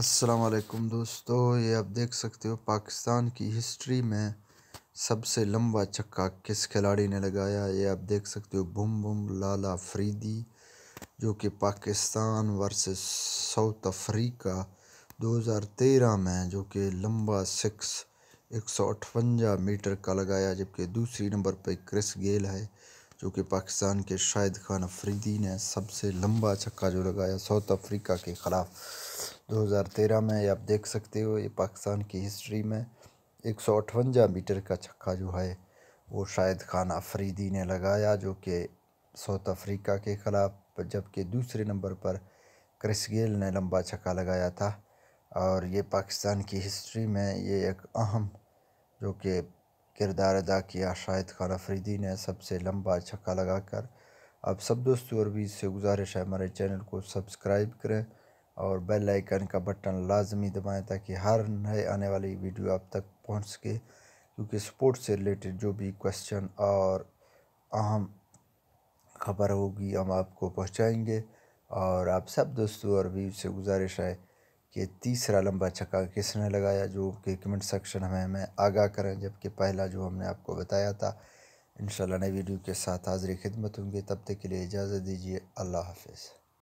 السلام علیکم دوستو یہ آپ دیکھ سکتے ہو پاکستان کی ہسٹری میں سب سے لمبا چکا کس کھلاڑی نے لگایا یہ آپ دیکھ سکتے ہو بم بم لالا فریدی جو کہ پاکستان ورسز ساؤتھ افریقہ دوہزار تیرہ میں جو کہ لمبا سکس ایک سو اٹھونجا میٹر کا لگایا جبکہ دوسری نمبر پہ کرس گیل ہے جو کہ پاکستان کے شاہد خان افریدی نے سب سے لمبا چکا جو لگایا ساؤتھ افریقہ کے خلاف دو ہزار تیرہ میں آپ دیکھ سکتے ہو یہ پاکستان کی ہسٹری میں ایک سو اٹھونجا میٹر کا چھکا جو ہے وہ شاہد خان آفریدی نے لگایا جو کہ ساؤتھ افریقہ کے خلاف جبکہ دوسرے نمبر پر کرس گیل نے لمبا چھکا لگایا تھا اور یہ پاکستان کی ہسٹری میں یہ ایک اہم جو کہ کردار ادا کیا شاہد خان افریدی نے سب سے لمبا چھکا لگا کر اب سب بھی اس سے گزارش ہے ہمارے چینل کو سبسکرائب کریں اور بیل آئیکن کا بٹن لازمی دبائیں تاکہ ہر نئے آنے والی ویڈیو آپ تک پہنچ سکے کیونکہ سپورٹ سے ریلیٹڈ جو بھی کوسچن اور اہم خبر ہوگی ہم آپ کو پہنچائیں گے اور آپ سب دوستوں اور بھی سے گزارش ہے کہ تیسرا لمبا چھکا کس نے لگایا جو کہ کمنٹ سیکشن ہمیں ہمیں آگاہ کریں جبکہ پہلا جو ہم نے آپ کو بتایا تھا انشاءاللہ نئے نئی ویڈیو کے ساتھ حاضری خدمت ہوں گے تب تک کے لیے اجازت دیجیے اللہ حافظ